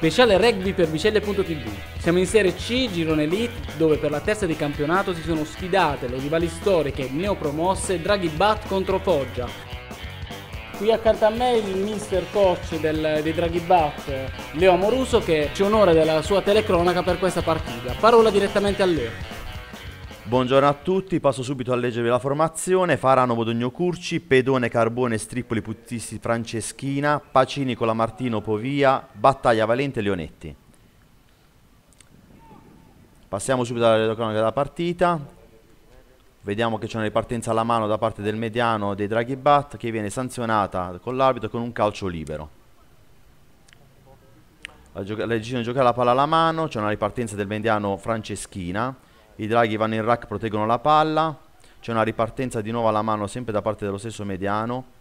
Speciale rugby per vicelle.tv. Siamo in Serie C, Girone Elite, dove per la testa di campionato si sono sfidate le rivali storiche neopromosse Draghi Bat contro Foggia. Qui accanto a me il mister coach del, dei Draghi Bat, Leo Amoruso, che ci onora della sua telecronaca per questa partita. Parola direttamente a Leo. Buongiorno a tutti, passo subito a leggervi la formazione. Farano Bodogno Curci, Pedone Carbone Strippoli Puttisti Franceschina, Pacini con la Colamartino Povia, Battaglia Valente Leonetti. Passiamo subito alla cronaca della partita. Vediamo che c'è una ripartenza alla mano da parte del mediano dei Draghi Bat che viene sanzionata con l'arbitro con un calcio libero. La decisione di giocare la palla alla mano, c'è una ripartenza del mediano Franceschina i draghi vanno in rack, proteggono la palla, c'è una ripartenza di nuovo alla mano sempre da parte dello stesso mediano.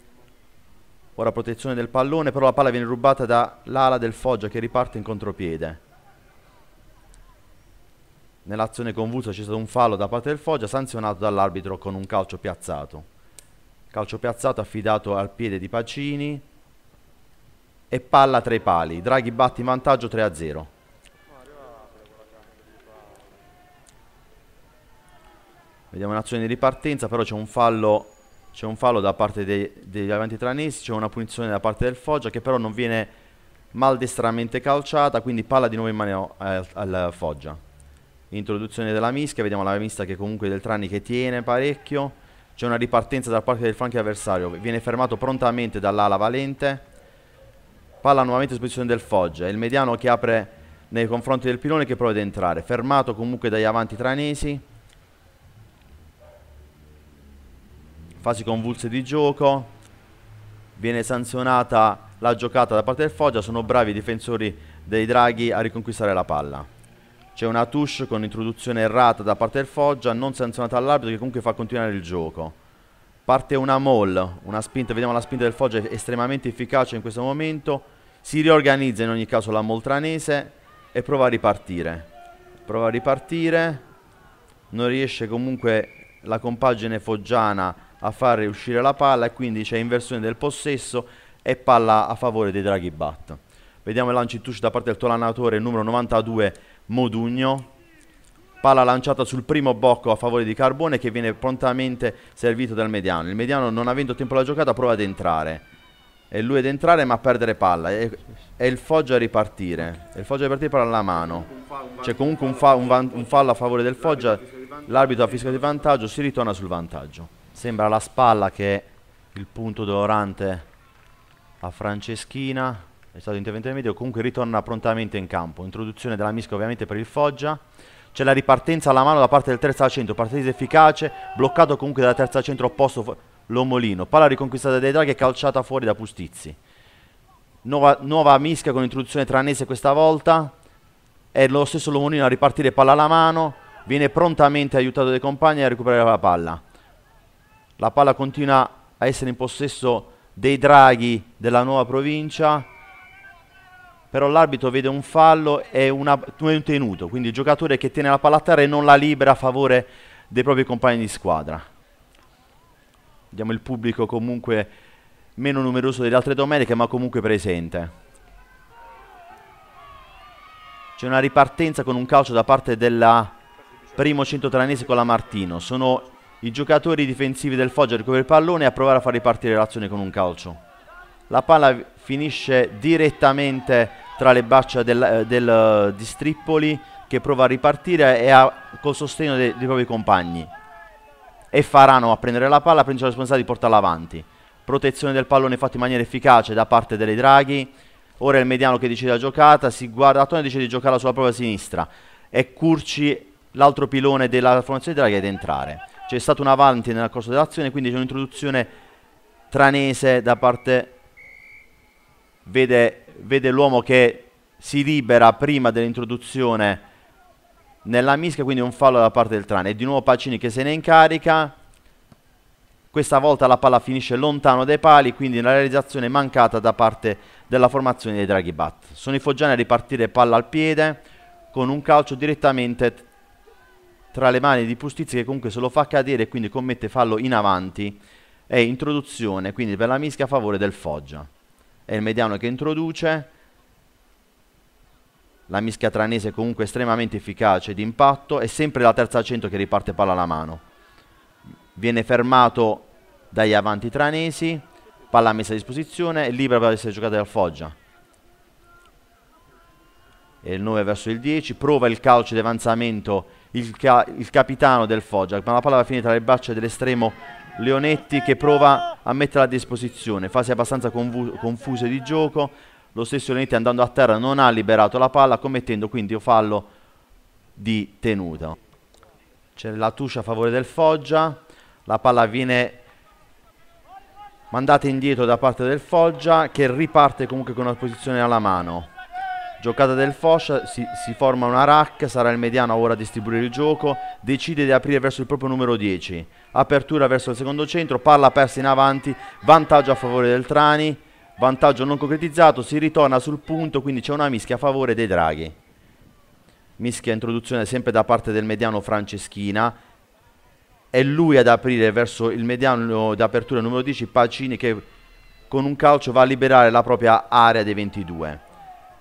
Ora protezione del pallone, però la palla viene rubata dall'ala del Foggia che riparte in contropiede. Nell'azione convulsa c'è stato un fallo da parte del Foggia, sanzionato dall'arbitro con un calcio piazzato. Calcio piazzato affidato al piede di Pacini e palla tra i pali. Draghi batte in vantaggio 3-0. Vediamo un'azione di ripartenza, però c'è un fallo c'è un fallo da parte dei, degli avanti tranesi, c'è una punizione da parte del Foggia che però non viene maldestramente calciata, quindi palla di nuovo in mano eh, al, Foggia. Introduzione della mischia, vediamo la mista che comunque del Trani che tiene parecchio, c'è una ripartenza da parte del flanco avversario, viene fermato prontamente dall'ala valente, palla nuovamente a disposizione del Foggia, il mediano che apre nei confronti del pilone che prova ad entrare, fermato comunque dagli avanti tranesi, fasi convulse di gioco, viene sanzionata la giocata da parte del Foggia, sono bravi i difensori dei Draghi a riconquistare la palla. C'è una touche con introduzione errata da parte del Foggia, non sanzionata all'arbitro che comunque fa continuare il gioco. Parte una maul, una spinta, vediamo la spinta del Foggia estremamente efficace in questo momento. Si riorganizza in ogni caso la Moltranese e prova a ripartire. Prova a ripartire, non riesce comunque la compagine foggiana a far uscire la palla e quindi c'è inversione del possesso e palla a favore dei draghi bat. Vediamo il lancio in touch da parte del tollanatore numero 92 Modugno. Palla lanciata sul primo bocco a favore di Carbone che viene prontamente servito dal mediano. Il mediano non avendo tempo alla giocata prova ad entrare. E lui ad entrare ma a perdere palla. E, il Foggia a ripartire. E il Foggia a ripartire palla alla mano. C'è comunque un, fa un, un fallo a favore del Foggia. L'arbitro ha fischiato il vantaggio, si ritorna sul vantaggio. Sembra la spalla che è il punto dolorante a Franceschina. È stato intervento medio, comunque ritorna prontamente in campo. Introduzione della misca ovviamente per il Foggia. C'è la ripartenza alla mano da parte del terza centro, partita efficace, bloccato comunque dalla terza centro opposto Lomolino. Palla riconquistata dai draghi e calciata fuori da Pustizzi. Nuova, nuova mischia con introduzione tranese questa volta. È lo stesso Lomolino a ripartire palla alla mano. Viene prontamente aiutato dai compagni a recuperare la palla la palla continua a essere in possesso dei draghi della nuova provincia, però l'arbitro vede un fallo e una, un tenuto, quindi il giocatore che tiene la palla a terra e non la libera a favore dei propri compagni di squadra. Vediamo il pubblico comunque meno numeroso delle altre domeniche, ma comunque presente. C'è una ripartenza con un calcio da parte del primo centotranese con la Martino. Sono i giocatori difensivi del Foggia ricovera il pallone e a provare a far ripartire l'azione con un calcio. La palla finisce direttamente tra le braccia del, eh, del, eh, di Strippoli che prova a ripartire e ha, col sostegno dei, dei, propri compagni. E Farano a prendere la palla, prende la responsabilità di portarla avanti. Protezione del pallone fatta in maniera efficace da parte delle Draghi. Ora è il mediano che decide la giocata, si guarda attorno e decide di giocare sulla propria sinistra. E Curci, l'altro pilone della formazione di Draghi, è ad entrare c'è stato un avanti nel corso dell'azione, quindi c'è un'introduzione tranese da parte... Vede, vede l'uomo che si libera prima dell'introduzione nella mischia, quindi un fallo da parte del Trane. E di nuovo Pacini che se ne incarica. Questa volta la palla finisce lontano dai pali, quindi una realizzazione mancata da parte della formazione dei Draghi Bat. Sono i foggiani a ripartire palla al piede con un calcio direttamente tra le mani di Pustizzi che comunque se lo fa cadere e quindi commette fallo in avanti. È introduzione, quindi per la mischia a favore del Foggia. È il mediano che introduce. La mischia tranese comunque estremamente efficace di impatto. È sempre la terza cento che riparte palla alla mano. Viene fermato dagli avanti tranesi. Palla messa a disposizione, libera per essere giocata dal Foggia e il 9 verso il 10, prova il calcio di avanzamento il, ca il capitano del Foggia, ma la palla va a finire tra le braccia dell'estremo Leonetti che prova a metterla a disposizione, fasi abbastanza confuse di gioco, lo stesso Leonetti andando a terra non ha liberato la palla commettendo quindi un fallo di tenuta. C'è la tuscia a favore del Foggia, la palla viene mandata indietro da parte del Foggia che riparte comunque con una posizione alla mano. Giocata del Foscia, si, si, forma una rack, sarà il mediano ora a distribuire il gioco, decide di aprire verso il proprio numero 10. Apertura verso il secondo centro, palla persa in avanti, vantaggio a favore del Trani, vantaggio non concretizzato, si ritorna sul punto, quindi c'è una mischia a favore dei Draghi. Mischia introduzione sempre da parte del mediano Franceschina, è lui ad aprire verso il mediano d'apertura numero 10 Pacini che con un calcio va a liberare la propria area dei 22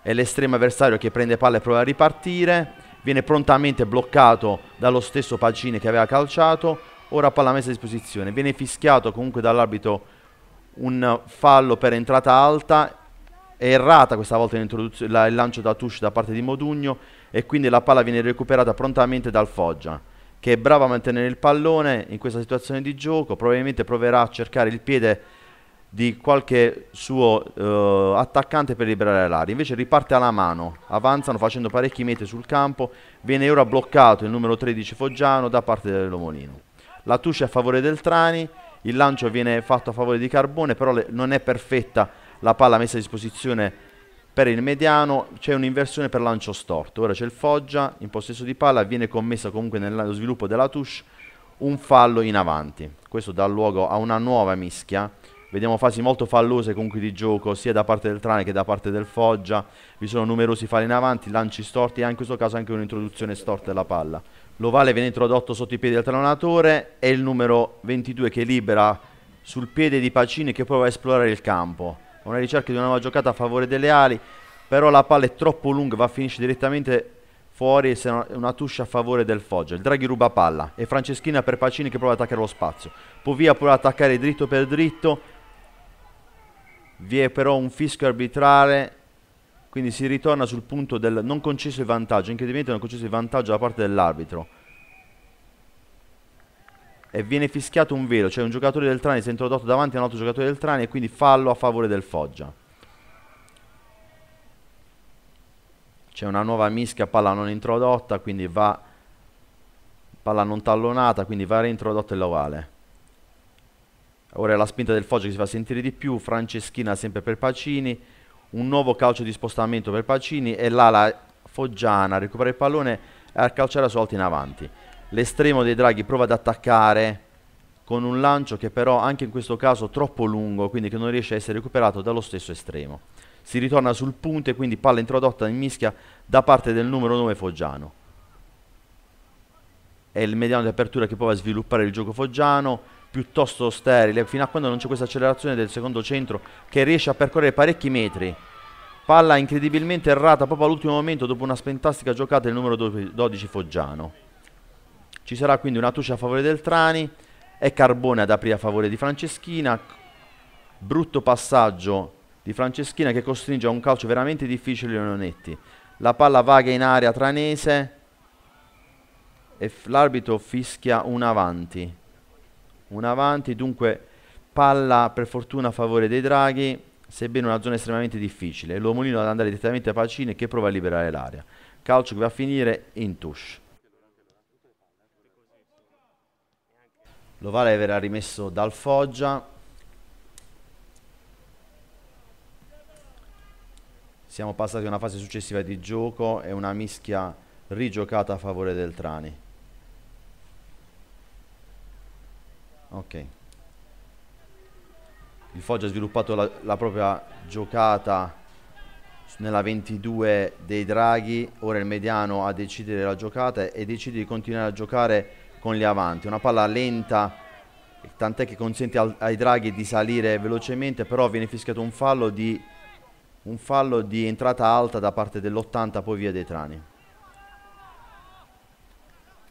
è l'estremo avversario che prende palla e prova a ripartire, viene prontamente bloccato dallo stesso Pagini che aveva calciato, ora palla messa a disposizione, viene fischiato comunque dall'arbitro un fallo per entrata alta, è errata questa volta la, il lancio da touch da parte di Modugno e quindi la palla viene recuperata prontamente dal Foggia che è bravo a mantenere il pallone in questa situazione di gioco, probabilmente proverà a cercare il piede di qualche suo eh, attaccante per liberare l'aria. Invece riparte alla mano, avanzano facendo parecchi metri sul campo, viene ora bloccato il numero 13 Foggiano da parte dell'Omolino. La touche a favore del Trani, il lancio viene fatto a favore di Carbone, però le, non è perfetta la palla messa a disposizione per il mediano, c'è un'inversione per lancio storto. Ora c'è il Foggia in possesso di palla, viene commessa comunque nello sviluppo della touche un fallo in avanti. Questo dà luogo a una nuova mischia Vediamo fasi molto fallose comunque di gioco sia da parte del Trane che da parte del Foggia. Vi sono numerosi falli in avanti, lanci storti e anche in questo caso anche un'introduzione storta della palla. L'ovale viene introdotto sotto i piedi del talonatore e il numero 22 che libera sul piede di Pacini che poi va a esplorare il campo. Una ricerca di una nuova giocata a favore delle ali, però la palla è troppo lunga, va a finisce direttamente fuori se una tuscia a favore del Foggia. Il Draghi ruba palla e Franceschina per Pacini che prova ad attaccare lo spazio. Povia prova ad attaccare dritto per dritto vi è però un fischio arbitrale, quindi si ritorna sul punto del non concesso il vantaggio, incredibilmente non concesso il vantaggio da parte dell'arbitro. E viene fischiato un velo, cioè un giocatore del Trani si è introdotto davanti a un altro giocatore del Trani e quindi fallo a favore del Foggia. C'è una nuova mischia, palla non introdotta, quindi va... Palla non tallonata, quindi va reintrodotta l'ovale. Ora è la spinta del Foggia che si fa sentire di più, Franceschina sempre per Pacini, un nuovo calcio di spostamento per Pacini e l'ala Foggiana recupera il pallone e a calciare sua alto in avanti. L'estremo dei Draghi prova ad attaccare con un lancio che però anche in questo caso troppo lungo, quindi che non riesce a essere recuperato dallo stesso estremo. Si ritorna sul punto e quindi palla introdotta in mischia da parte del numero 9 Foggiano. È il mediano di apertura che poi va a sviluppare il gioco Foggiano, piuttosto sterile fino a quando non c'è questa accelerazione del secondo centro che riesce a percorrere parecchi metri palla incredibilmente errata proprio all'ultimo momento dopo una spentastica giocata del numero 12 Foggiano ci sarà quindi una tuscia a favore del Trani e Carbone ad aprire a favore di Franceschina brutto passaggio di Franceschina che costringe a un calcio veramente difficile Leonetti la palla vaga in area tranese e l'arbitro fischia un avanti un avanti, dunque palla per fortuna a favore dei draghi, sebbene una zona estremamente difficile, l'Omolino ad andare direttamente a Pacini che prova a liberare l'area, calcio che va a finire in touche. L'ovale verrà rimesso dal Foggia, siamo passati a una fase successiva di gioco e una mischia rigiocata a favore del Trani. Ok. Il Foggia ha sviluppato la, la propria giocata nella 22 dei draghi, ora il mediano a decidere la giocata e decide di continuare a giocare con gli avanti. Una palla lenta tant'è che consente al, ai draghi di salire velocemente, però viene fischiato un fallo di, un fallo di entrata alta da parte dell'80 poi via dei trani.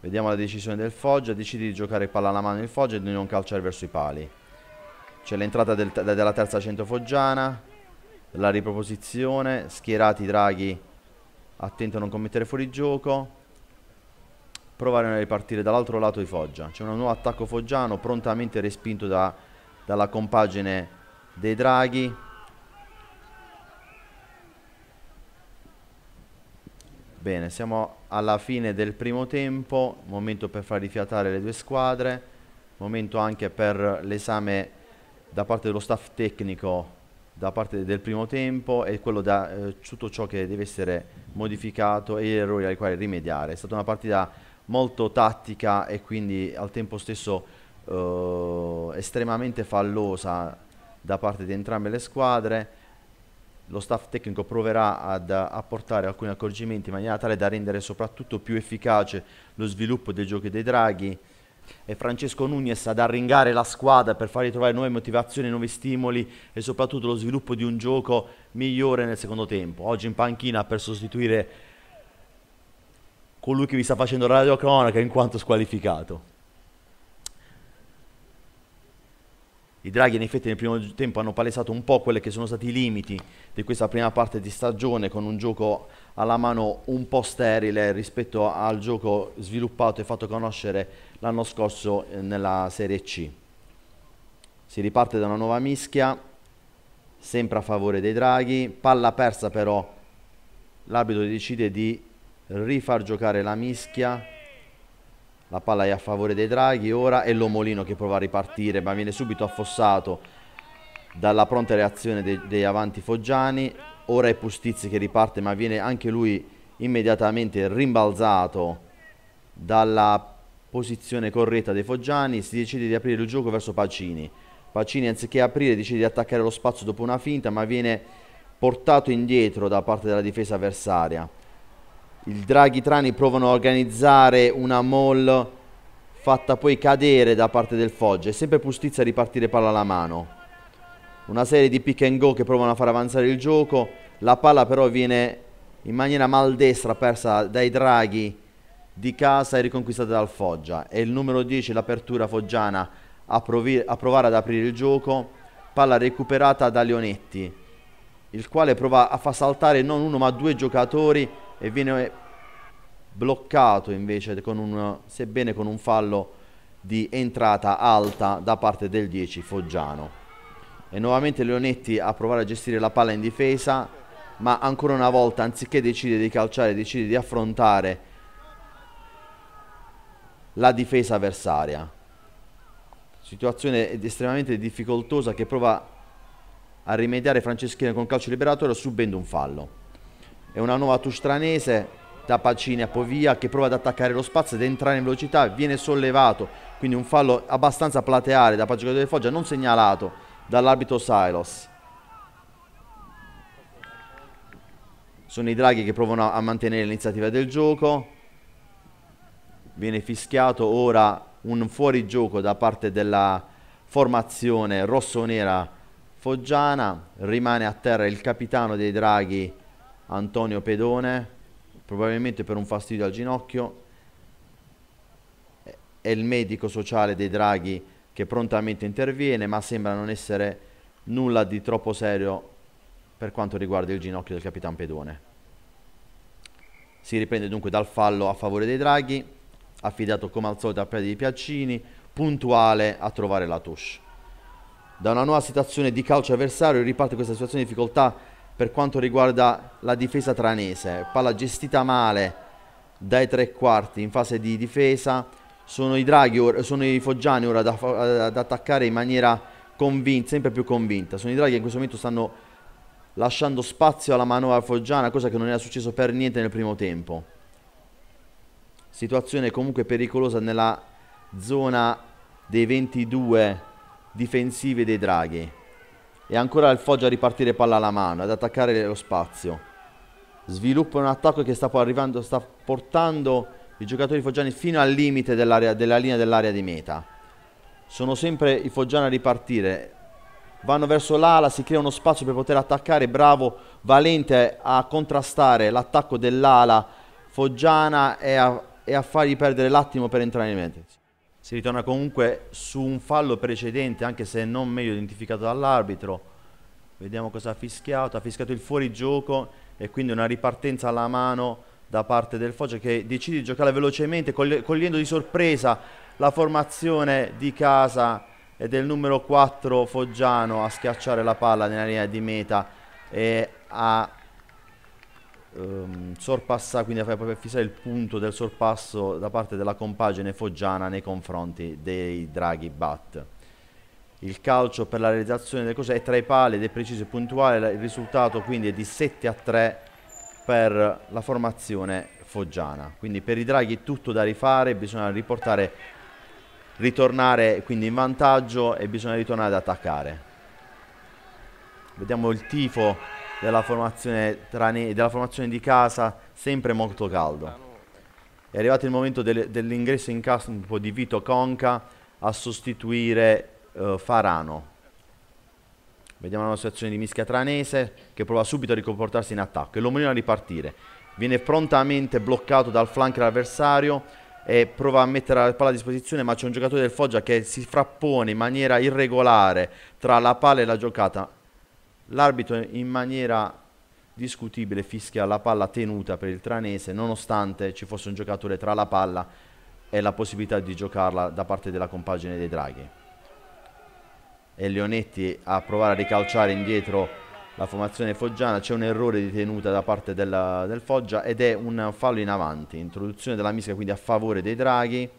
Vediamo la decisione del Foggia. Decide di giocare palla alla mano il Foggia e di non calciare verso i pali. C'è l'entrata del, della terza centro foggiana. La riproposizione. Schierati i Draghi. Attento a non commettere fuori gioco. Provare a ripartire dall'altro lato di Foggia. C'è un nuovo attacco foggiano prontamente respinto da, dalla compagine dei Draghi. Bene, siamo alla fine del primo tempo, momento per far rifiatare le due squadre, momento anche per l'esame da parte dello staff tecnico da parte del primo tempo e quello da eh, tutto ciò che deve essere modificato e gli errori ai quali rimediare. È stata una partita molto tattica e quindi al tempo stesso eh, estremamente fallosa da parte di entrambe le squadre lo staff tecnico proverà ad eh, apportare alcuni accorgimenti in maniera tale da rendere soprattutto più efficace lo sviluppo dei giochi dei draghi e Francesco Nunez ad arringare la squadra per fargli trovare nuove motivazioni, nuovi stimoli e soprattutto lo sviluppo di un gioco migliore nel secondo tempo. Oggi in panchina per sostituire colui che vi sta facendo la cronaca in quanto squalificato. i Draghi in effetti nel primo tempo hanno palesato un po' quelli che sono stati i limiti di questa prima parte di stagione con un gioco alla mano un po' sterile rispetto al gioco sviluppato e fatto conoscere l'anno scorso eh, nella Serie C. Si riparte da una nuova mischia, sempre a favore dei Draghi, palla persa però, l'arbitro decide di rifar giocare la mischia la palla è a favore dei draghi ora è Lomolino che prova a ripartire ma viene subito affossato dalla pronta reazione dei, dei avanti foggiani ora è Pustizzi che riparte ma viene anche lui immediatamente rimbalzato dalla posizione corretta dei foggiani si decide di aprire il gioco verso Pacini Pacini anziché aprire decide di attaccare lo spazio dopo una finta ma viene portato indietro da parte della difesa avversaria il Draghi Trani provano a organizzare una mall fatta poi cadere da parte del Foggia. È sempre Pustizia a ripartire palla alla mano. Una serie di pick and go che provano a far avanzare il gioco. La palla però viene in maniera maldestra persa dai Draghi di casa e riconquistata dal Foggia. È il numero 10 l'apertura foggiana a, a provare ad aprire il gioco. Palla recuperata da Leonetti il quale prova a far saltare non uno ma due giocatori e viene bloccato invece con un, sebbene con un fallo di entrata alta da parte del 10 Foggiano. E nuovamente Leonetti a provare a gestire la palla in difesa, ma ancora una volta anziché decidere di calciare decide di affrontare la difesa avversaria. Situazione estremamente difficoltosa che prova a rimediare Franceschini con calcio liberatorio subendo un fallo. È una nuova touche da Pacini a Povia che prova ad attaccare lo spazio ed entrare in velocità, viene sollevato, quindi un fallo abbastanza plateare da Pacini di Foggia non segnalato dall'arbitro Silos. Sono i draghi che provano a mantenere l'iniziativa del gioco. Viene fischiato ora un fuorigioco da parte della formazione rossonera foggiana, rimane a terra il capitano dei draghi Antonio Pedone, probabilmente per un fastidio al ginocchio, è il medico sociale dei draghi che prontamente interviene, ma sembra non essere nulla di troppo serio per quanto riguarda il ginocchio del capitano Pedone. Si riprende dunque dal fallo a favore dei draghi, affidato come al solito a piedi di Piaccini, puntuale a trovare la touche da una nuova situazione di calcio avversario riparte questa situazione di difficoltà per quanto riguarda la difesa tranese palla gestita male dai tre quarti in fase di difesa sono i draghi sono i foggiani ora da, ad attaccare in maniera convinta sempre più convinta sono i draghi che in questo momento stanno lasciando spazio alla manovra foggiana cosa che non era successo per niente nel primo tempo situazione comunque pericolosa nella zona dei 22 difensivi dei draghi. E ancora il Foggia a ripartire palla alla mano, ad attaccare lo spazio. Sviluppa un attacco che sta, arrivando, sta portando i giocatori foggiani fino al limite della linea dell'area di meta. Sono sempre i foggiani a ripartire. Vanno verso l'ala, si crea uno spazio per poter attaccare. Bravo Valente a contrastare l'attacco dell'ala foggiana e a, e a fargli perdere l'attimo per entrare in mente si ritorna comunque su un fallo precedente, anche se non meglio identificato dall'arbitro. Vediamo cosa ha fischiato, ha fischiato il fuorigioco e quindi una ripartenza alla mano da parte del Foggia che decide di giocare velocemente cogliendo di sorpresa la formazione di casa e del numero 4 Foggiano a schiacciare la palla nella linea di meta e a ehm, sorpassa, quindi a proprio fissare il punto del sorpasso da parte della compagine foggiana nei confronti dei draghi bat. Il calcio per la realizzazione delle cose è tra i pali ed è preciso e puntuale, il risultato quindi è di 7 a 3 per la formazione foggiana. Quindi per i draghi tutto da rifare, bisogna riportare, ritornare quindi in vantaggio e bisogna ritornare ad attaccare. Vediamo il tifo della formazione, trane- della formazione di casa, sempre molto caldo. È arrivato il momento del, dell'ingresso in campo di Vito Conca a sostituire eh, Farano. Vediamo la situazione di Mischia Tranese che prova subito a ricomportarsi in attacco e l'Omonino a ripartire. Viene prontamente bloccato dal flanker avversario e prova a mettere la palla a disposizione ma c'è un giocatore del Foggia che si frappone in maniera irregolare tra la palla e la giocata L'arbitro in maniera discutibile fischia la palla tenuta per il Tranese nonostante ci fosse un giocatore tra la palla e la possibilità di giocarla da parte della compagine dei Draghi. E Leonetti a provare a ricalciare indietro la formazione foggiana, c'è un errore di tenuta da parte della, del Foggia ed è un fallo in avanti, introduzione della mischia quindi a favore dei Draghi,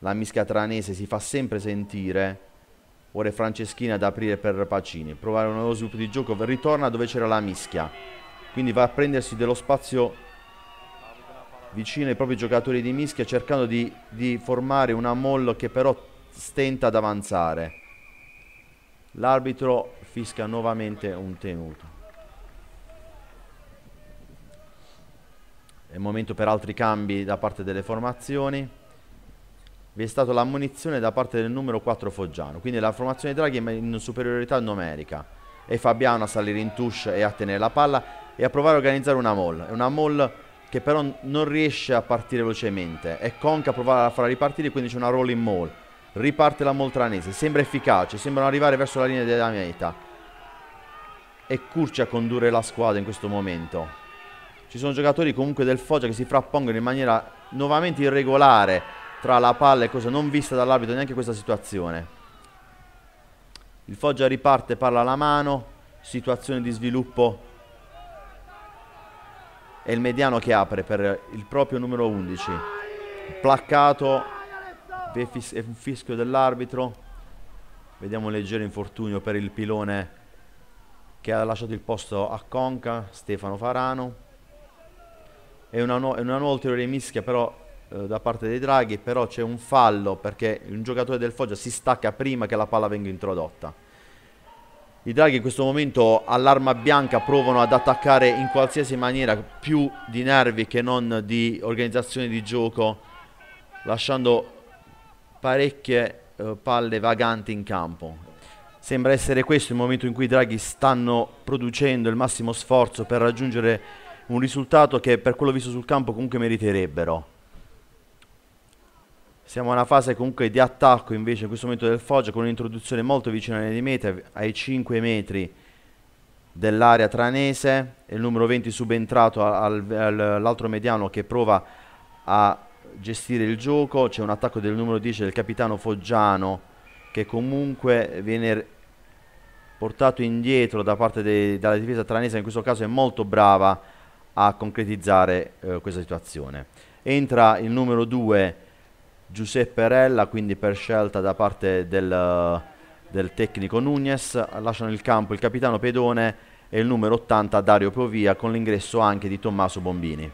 la mischia tranese si fa sempre sentire Ora è Franceschina ad aprire per Pacini. Provare un nuovo sviluppo di gioco. Ritorna dove c'era la mischia. Quindi va a prendersi dello spazio vicino ai propri giocatori di mischia cercando di, di formare una molla che però stenta ad avanzare. L'arbitro fisca nuovamente un tenuto. È il momento per altri cambi da parte delle formazioni vi è stata l'ammunizione da parte del numero 4 Foggiano, quindi la formazione Draghi è in superiorità numerica e Fabiano a salire in touche e a tenere la palla e a provare a organizzare una mall, è una mall che però non riesce a partire velocemente, è Conca a provare a farla ripartire quindi c'è una rolling mall, riparte la Moltranese, sembra efficace, sembrano arrivare verso la linea della meta È Curci a condurre la squadra in questo momento. Ci sono giocatori comunque del Foggia che si frappongono in maniera nuovamente irregolare tra la palla e cosa non vista dall'arbitro neanche questa situazione. Il Foggia riparte, parla alla mano, situazione di sviluppo è il mediano che apre per il proprio numero 11. Placcato, è un fischio dell'arbitro. Vediamo un leggero infortunio per il pilone che ha lasciato il posto a Conca, Stefano Farano. È una, nu una nuova ulteriore mischia però eh, da parte dei draghi, però c'è un fallo perché un giocatore del Foggia si stacca prima che la palla venga introdotta. I draghi in questo momento all'arma bianca provano ad attaccare in qualsiasi maniera più di nervi che non di organizzazione di gioco, lasciando parecchie eh, palle vaganti in campo. Sembra essere questo il momento in cui i draghi stanno producendo il massimo sforzo per raggiungere un risultato che per quello visto sul campo comunque meriterebbero. Siamo a una fase comunque di attacco invece in questo momento del Foggia con un'introduzione molto vicina alle linea ai 5 metri dell'area tranese, il numero 20 subentrato all'altro mediano che prova a gestire il gioco, c'è un attacco del numero 10 del capitano Foggiano che comunque viene portato indietro da parte dei, dalla difesa tranese, in questo caso è molto brava a concretizzare eh, questa situazione. Entra il numero 2 Giuseppe Rella, quindi per scelta da parte del, del tecnico Nunez, lasciano il campo il capitano Pedone e il numero 80 Dario Provia con l'ingresso anche di Tommaso Bombini.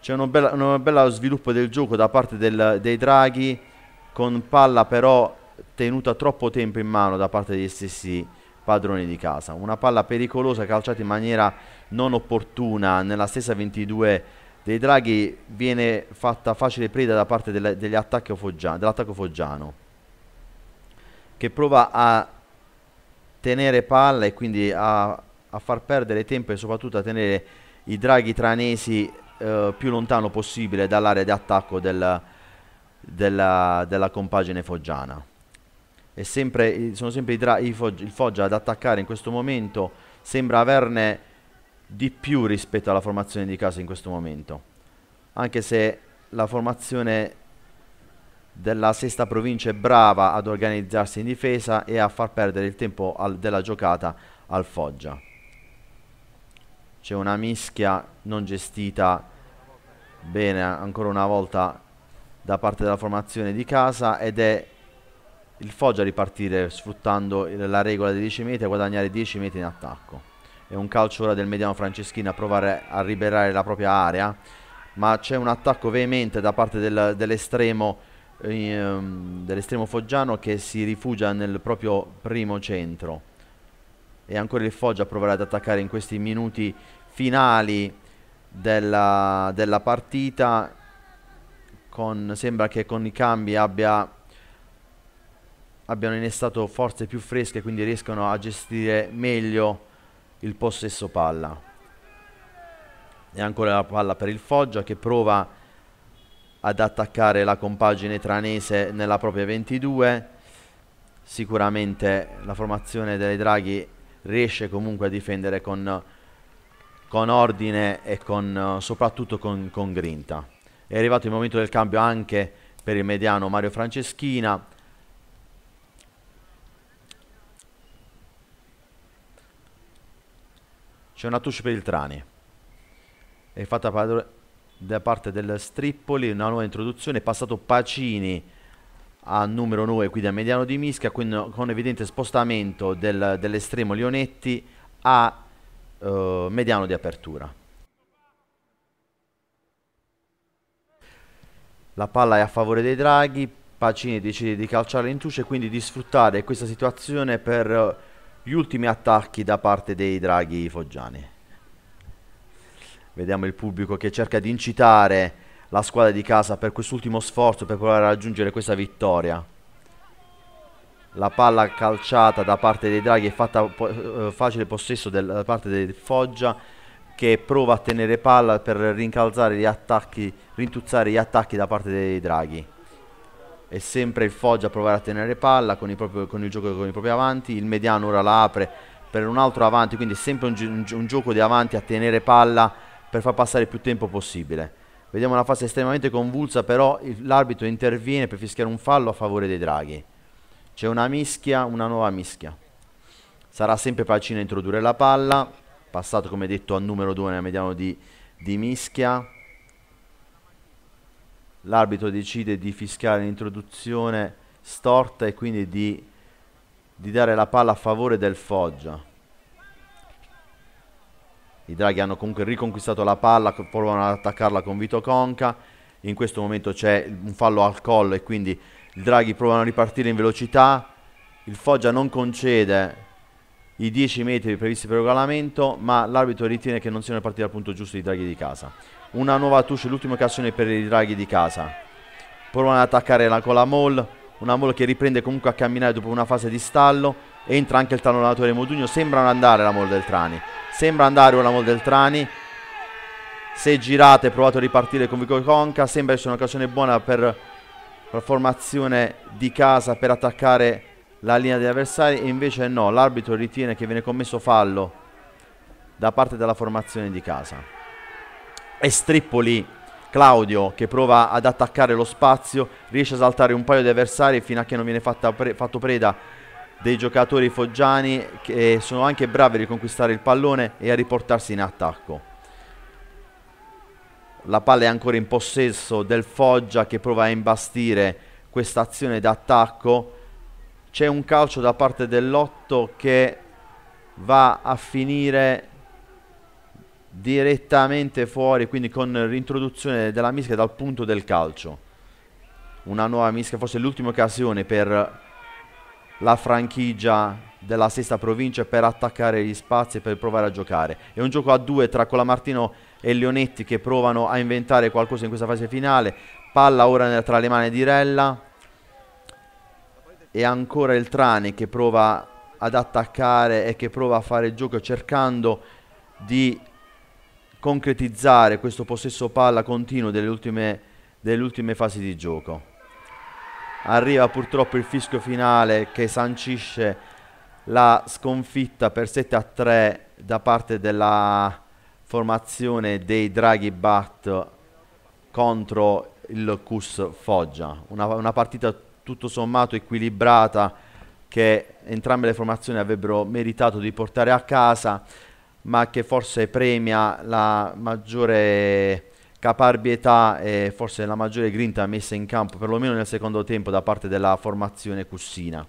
C'è un bello sviluppo del gioco da parte del, dei Draghi, con palla però tenuta troppo tempo in mano da parte degli stessi padroni di casa. Una palla pericolosa calciata in maniera non opportuna nella stessa 22 dei draghi viene fatta facile preda da parte delle, dell'attacco foggiano che prova a tenere palla e quindi a, a, far perdere tempo e soprattutto a tenere i draghi tranesi eh, più lontano possibile dall'area di attacco del, della, della, compagine foggiana. Sempre, sono sempre i, i Foggia, il Foggia ad attaccare in questo momento, sembra averne di più rispetto alla formazione di casa in questo momento. Anche se la formazione della sesta provincia è brava ad organizzarsi in difesa e a far perdere il tempo al, della giocata al Foggia. C'è una mischia non gestita bene ancora una volta da parte della formazione di casa ed è il Foggia a ripartire sfruttando la regola dei 10 metri e guadagnare 10 metri in attacco. È un calcio ora del mediano Franceschini a provare a liberare la propria area. Ma c'è un attacco veemente da parte del, dell'estremo eh, dell'estremo Foggiano che si rifugia nel proprio primo centro. E ancora il Foggia a provare ad attaccare in questi minuti finali della, della partita. Con, sembra che con i cambi abbia abbiano innestato forze più fresche quindi riescono a gestire meglio il possesso palla. E ancora la palla per il Foggia che prova ad attaccare la compagine tranese nella propria 22. Sicuramente la formazione dei Draghi riesce comunque a difendere con, con ordine e con, soprattutto con, con grinta. È arrivato il momento del cambio anche per il mediano Mario Franceschina C'è una touche per il trani. È fatta da parte del Strippoli, una nuova introduzione, è passato Pacini a numero 9 quindi a mediano di mischia, quindi con evidente spostamento del, dell'estremo Lionetti a eh, mediano di apertura. La palla è a favore dei draghi, Pacini decide di calciare l'intuce e quindi di sfruttare questa situazione per gli ultimi attacchi da parte dei draghi foggiani. Vediamo il pubblico che cerca di incitare la squadra di casa per quest'ultimo sforzo per provare a raggiungere questa vittoria. La palla calciata da parte dei draghi è fatta po eh, facile possesso da parte del Foggia che prova a tenere palla per rincalzare gli attacchi, rintuzzare gli attacchi da parte dei draghi è sempre il Foggia a provare a tenere palla con, propri, con il gioco con i propri avanti, il mediano ora la apre per un altro avanti, quindi è sempre un, gi un gioco di avanti a tenere palla per far passare più tempo possibile. Vediamo una fase estremamente convulsa, però l'arbitro interviene per fischiare un fallo a favore dei draghi. C'è una mischia, una nuova mischia. Sarà sempre Pacino a introdurre la palla, passato come detto al numero 2 nel mediano di, di mischia l'arbitro decide di fischiare l'introduzione storta e quindi di, di, dare la palla a favore del Foggia. I draghi hanno comunque riconquistato la palla, provano ad attaccarla con Vito Conca, in questo momento c'è un fallo al collo e quindi i draghi provano a ripartire in velocità, il Foggia non concede i 10 metri previsti per il regolamento, ma l'arbitro ritiene che non siano partiti al punto giusto i draghi di casa una nuova touche, l'ultima occasione per i draghi di casa. Provano ad attaccare la, con la Mall, una Mall che riprende comunque a camminare dopo una fase di stallo. Entra anche il tallonatore Modugno, sembrano andare la Mall del Trani. Sembra andare una Mall del Trani. Se girate, provate a ripartire con Vico Conca. Sembra essere un'occasione buona per la formazione di casa per attaccare la linea degli avversari. E invece no, l'arbitro ritiene che viene commesso fallo da parte della formazione di casa e Strippoli Claudio che prova ad attaccare lo spazio, riesce a saltare un paio di avversari fino a che non viene pre fatto preda dei giocatori foggiani che sono anche bravi a riconquistare il pallone e a riportarsi in attacco. La palla è ancora in possesso del Foggia che prova a imbastire questa azione d'attacco. C'è un calcio da parte dell'Otto che va a finire direttamente fuori, quindi con l'introduzione della mischia dal punto del calcio. Una nuova mischia, forse l'ultima occasione per la franchigia della sesta provincia per attaccare gli spazi e per provare a giocare. È un gioco a due tra Colamartino e Leonetti che provano a inventare qualcosa in questa fase finale. Palla ora tra le mani di Rella. E ancora il Trani che prova ad attaccare e che prova a fare il gioco cercando di concretizzare questo possesso palla continuo delle ultime, delle ultime fasi di gioco. Arriva purtroppo il fischio finale che sancisce la sconfitta per 7 a 3 da parte della formazione dei Draghi Bat contro il Cus Foggia. Una, una, partita tutto sommato equilibrata che entrambe le formazioni avrebbero meritato di portare a casa ma che forse premia la maggiore caparbietà e forse la maggiore grinta messa in campo, perlomeno nel secondo tempo, da parte della formazione Cussina.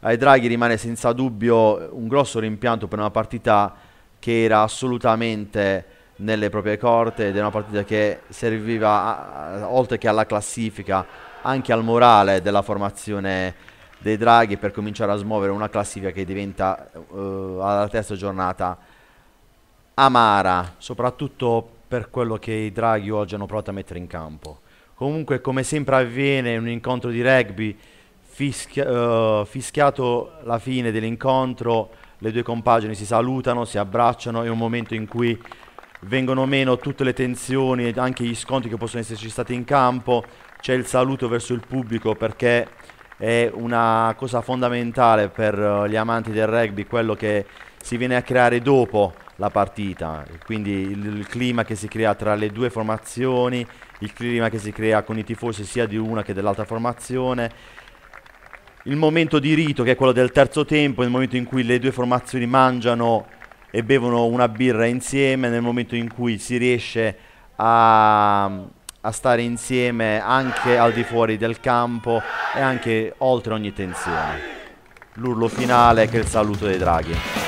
Ai Draghi rimane senza dubbio un grosso rimpianto per una partita che era assolutamente nelle proprie corte ed è una partita che serviva oltre che alla classifica anche al morale della formazione dei Draghi per cominciare a smuovere una classifica che diventa eh, alla terza giornata amara, soprattutto per quello che i draghi oggi hanno provato a mettere in campo. Comunque, come sempre avviene in un incontro di rugby, fischia, uh, fischiato la fine dell'incontro, le due compagini si salutano, si abbracciano, è un momento in cui vengono meno tutte le tensioni e anche gli scontri che possono esserci stati in campo, c'è il saluto verso il pubblico perché è una cosa fondamentale per eh, gli amanti del rugby, quello che si viene a creare dopo la partita. Quindi il, il, clima che si crea tra le due formazioni, il clima che si crea con i tifosi sia di una che dell'altra formazione. Il momento di rito che è quello del terzo tempo, il momento in cui le due formazioni mangiano e bevono una birra insieme, nel momento in cui si riesce a, a stare insieme anche al di fuori del campo e anche oltre ogni tensione. L'urlo finale che è il saluto dei draghi.